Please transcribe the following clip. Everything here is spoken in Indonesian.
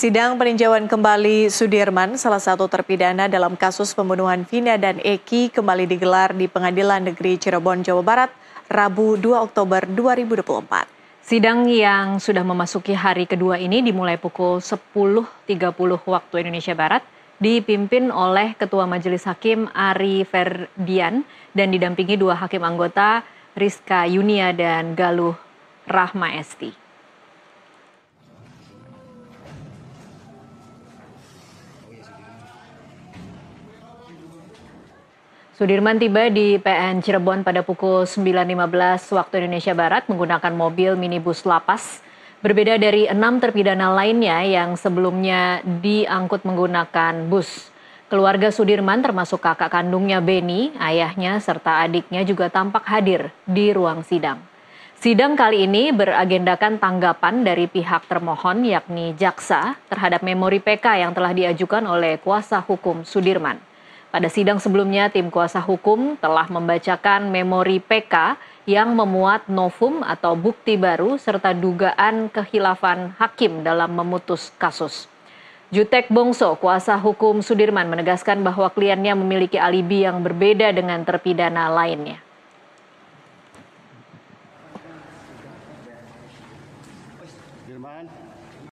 Sidang peninjauan kembali Sudirman, salah satu terpidana dalam kasus pembunuhan Vina dan Eki, kembali digelar di Pengadilan Negeri Cirebon, Jawa Barat, Rabu 2 Oktober 2024. Sidang yang sudah memasuki hari kedua ini dimulai pukul 10.30 waktu Indonesia Barat, dipimpin oleh Ketua Majelis Hakim Ari Ferdian dan didampingi dua hakim anggota Rizka Yunia dan Galuh Rahma Esti. Sudirman tiba di PN Cirebon pada pukul 9.15 waktu Indonesia Barat menggunakan mobil minibus lapas. Berbeda dari enam terpidana lainnya yang sebelumnya diangkut menggunakan bus. Keluarga Sudirman termasuk kakak kandungnya Beni, ayahnya, serta adiknya juga tampak hadir di ruang sidang. Sidang kali ini beragendakan tanggapan dari pihak termohon yakni jaksa terhadap memori PK yang telah diajukan oleh kuasa hukum Sudirman. Pada sidang sebelumnya, tim kuasa hukum telah membacakan memori PK yang memuat novum atau bukti baru serta dugaan kehilafan hakim dalam memutus kasus. Jutek Bongso, kuasa hukum Sudirman, menegaskan bahwa kliennya memiliki alibi yang berbeda dengan terpidana lainnya.